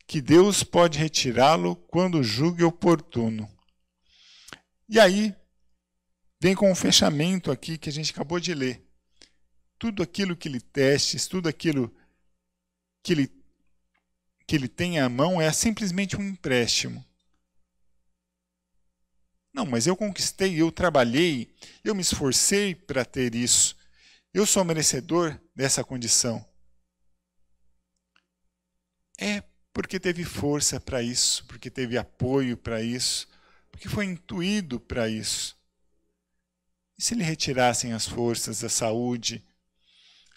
que Deus pode retirá-lo quando julgue oportuno. E aí, vem com o fechamento aqui que a gente acabou de ler. Tudo aquilo que ele testes, tudo aquilo que ele, que ele tem à mão é simplesmente um empréstimo. Não, mas eu conquistei, eu trabalhei, eu me esforcei para ter isso. Eu sou merecedor dessa condição. É porque teve força para isso, porque teve apoio para isso, porque foi intuído para isso. E se lhe retirassem as forças, a saúde,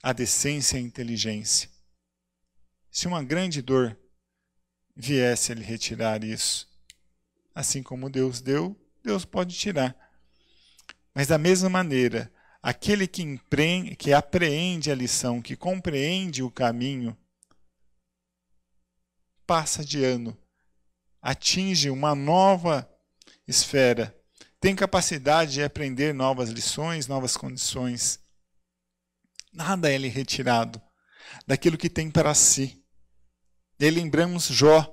a decência e a inteligência? Se uma grande dor viesse a lhe retirar isso, assim como Deus deu, Deus pode tirar. Mas da mesma maneira, aquele que, empreende, que apreende a lição, que compreende o caminho, passa de ano, atinge uma nova esfera, tem capacidade de aprender novas lições, novas condições. Nada é lhe retirado daquilo que tem para si. E lembramos Jó,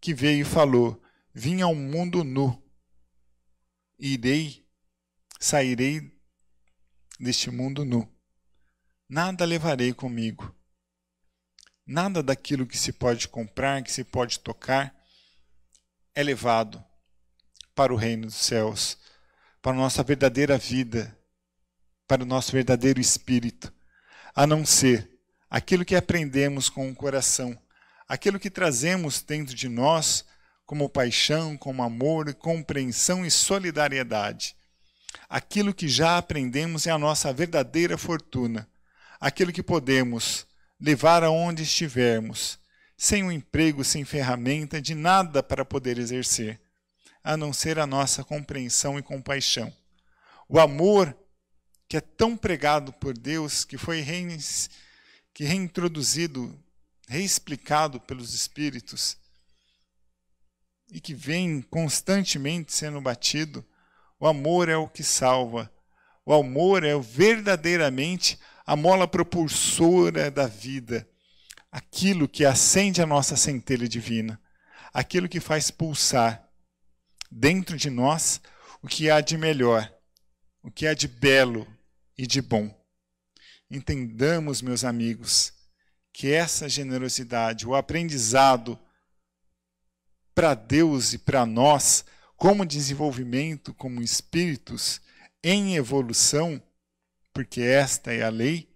que veio e falou: Vim ao mundo nu, irei, sairei deste mundo nu. Nada levarei comigo. Nada daquilo que se pode comprar, que se pode tocar, é levado para o reino dos céus, para a nossa verdadeira vida, para o nosso verdadeiro espírito, a não ser aquilo que aprendemos com o coração, aquilo que trazemos dentro de nós como paixão, como amor, compreensão e solidariedade. Aquilo que já aprendemos é a nossa verdadeira fortuna, aquilo que podemos levar aonde estivermos, sem um emprego, sem ferramenta, de nada para poder exercer, a não ser a nossa compreensão e compaixão. O amor que é tão pregado por Deus, que foi que é reintroduzido, reexplicado pelos Espíritos, e que vem constantemente sendo batido, o amor é o que salva. O amor é verdadeiramente a mola propulsora da vida, aquilo que acende a nossa centelha divina, aquilo que faz pulsar dentro de nós o que há de melhor, o que há de belo e de bom. Entendamos, meus amigos, que essa generosidade, o aprendizado, para Deus e para nós como desenvolvimento, como espíritos em evolução, porque esta é a lei,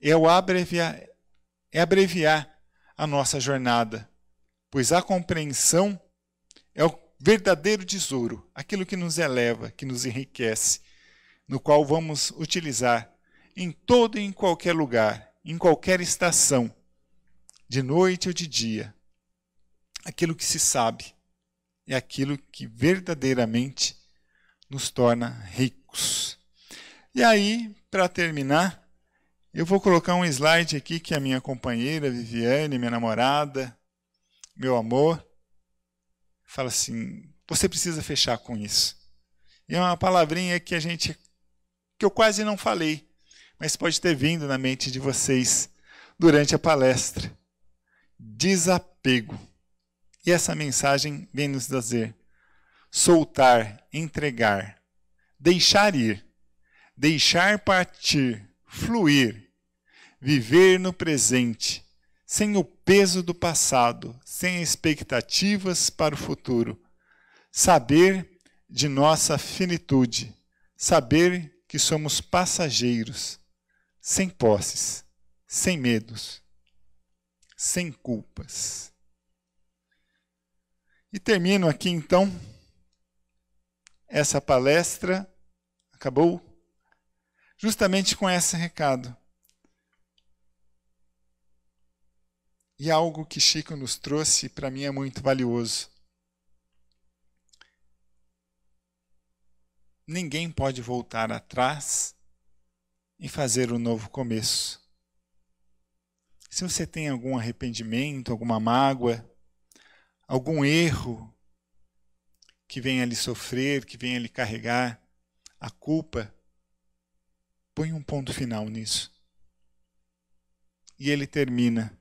é o abreviar, é abreviar a nossa jornada, pois a compreensão é o verdadeiro tesouro, aquilo que nos eleva, que nos enriquece, no qual vamos utilizar em todo e em qualquer lugar, em qualquer estação, de noite ou de dia, aquilo que se sabe é aquilo que verdadeiramente nos torna ricos. E aí, para terminar, eu vou colocar um slide aqui que a minha companheira Viviane, minha namorada, meu amor, fala assim: você precisa fechar com isso. E é uma palavrinha que a gente que eu quase não falei, mas pode ter vindo na mente de vocês durante a palestra. Desapego. E essa mensagem vem nos dizer: soltar, entregar, deixar ir, deixar partir, fluir, viver no presente, sem o peso do passado, sem expectativas para o futuro, saber de nossa finitude, saber que somos passageiros, sem posses, sem medos, sem culpas. E termino aqui então essa palestra. Acabou? Justamente com esse recado. E algo que Chico nos trouxe, para mim, é muito valioso. Ninguém pode voltar atrás e fazer um novo começo. Se você tem algum arrependimento, alguma mágoa, algum erro que venha lhe sofrer, que venha lhe carregar, a culpa, põe um ponto final nisso. E ele termina.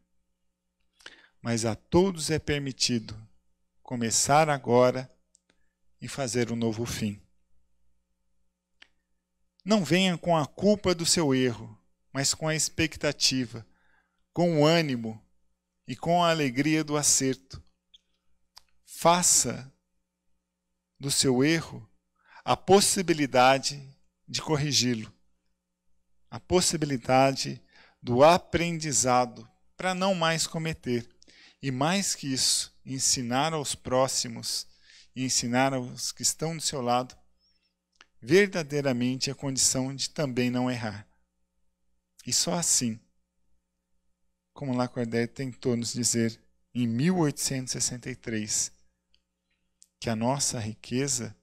Mas a todos é permitido começar agora e fazer um novo fim. Não venha com a culpa do seu erro, mas com a expectativa, com o ânimo e com a alegria do acerto faça do seu erro a possibilidade de corrigi-lo, a possibilidade do aprendizado para não mais cometer. E mais que isso, ensinar aos próximos e ensinar aos que estão do seu lado verdadeiramente a é condição de também não errar. E só assim, como Lacordaire tentou nos dizer em 1863, que a nossa riqueza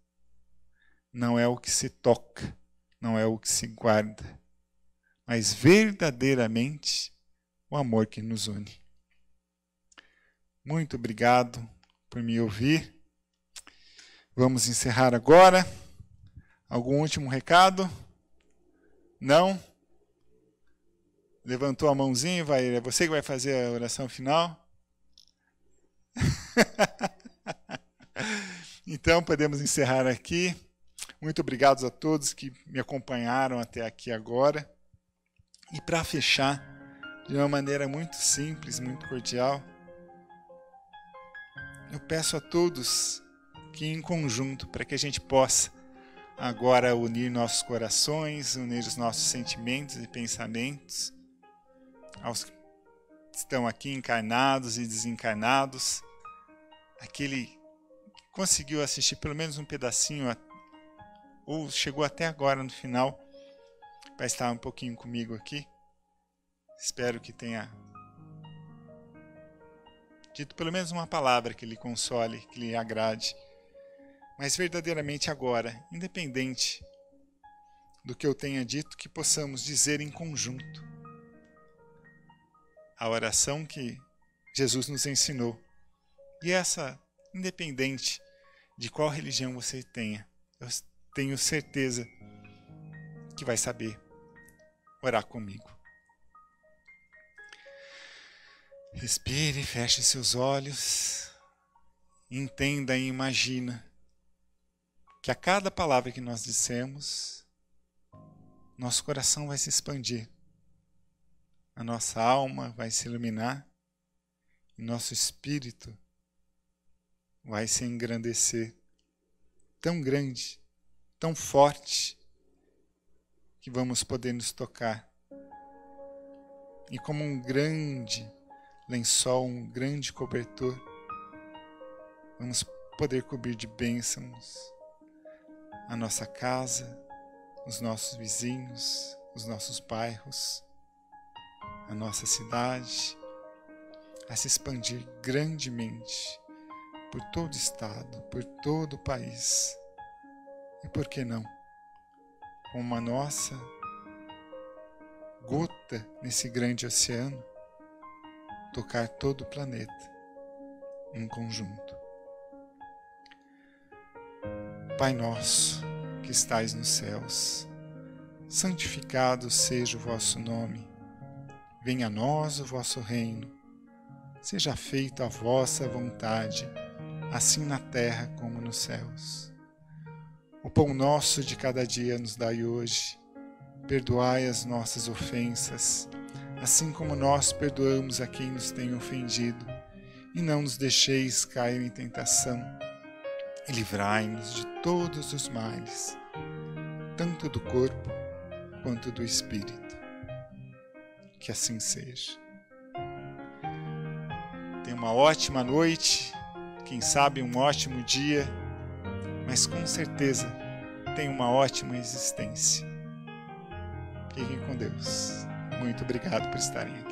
não é o que se toca, não é o que se guarda, mas verdadeiramente o amor que nos une. Muito obrigado por me ouvir. Vamos encerrar agora. Algum último recado? Não? Levantou a mãozinha, vai. É você que vai fazer a oração final? Então, podemos encerrar aqui. Muito obrigado a todos que me acompanharam até aqui agora. E para fechar, de uma maneira muito simples, muito cordial, eu peço a todos que, em conjunto, para que a gente possa agora unir nossos corações, unir os nossos sentimentos e pensamentos aos que estão aqui encarnados e desencarnados, aquele conseguiu assistir pelo menos um pedacinho, ou chegou até agora no final, para estar um pouquinho comigo aqui. Espero que tenha dito pelo menos uma palavra que lhe console, que lhe agrade. Mas verdadeiramente agora, independente do que eu tenha dito, que possamos dizer em conjunto a oração que Jesus nos ensinou. E essa, independente de qual religião você tenha, eu tenho certeza que vai saber orar comigo. Respire, feche seus olhos, entenda e imagina que a cada palavra que nós dissemos, nosso coração vai se expandir, a nossa alma vai se iluminar, e nosso espírito vai se engrandecer tão grande, tão forte, que vamos poder nos tocar. E como um grande lençol, um grande cobertor, vamos poder cobrir de bênçãos a nossa casa, os nossos vizinhos, os nossos bairros, a nossa cidade, a se expandir grandemente por todo o estado, por todo o país. E por que não? Com uma nossa gota nesse grande oceano, tocar todo o planeta em conjunto. Pai nosso, que estais nos céus, santificado seja o vosso nome. Venha a nós o vosso reino. Seja feita a vossa vontade assim na terra como nos céus. O pão nosso de cada dia nos dai hoje. Perdoai as nossas ofensas, assim como nós perdoamos a quem nos tem ofendido. E não nos deixeis cair em tentação, e livrai-nos de todos os males, tanto do corpo quanto do espírito. Que assim seja. Tenha uma ótima noite quem sabe um ótimo dia, mas com certeza tem uma ótima existência. Fiquem com Deus. Muito obrigado por estarem aqui.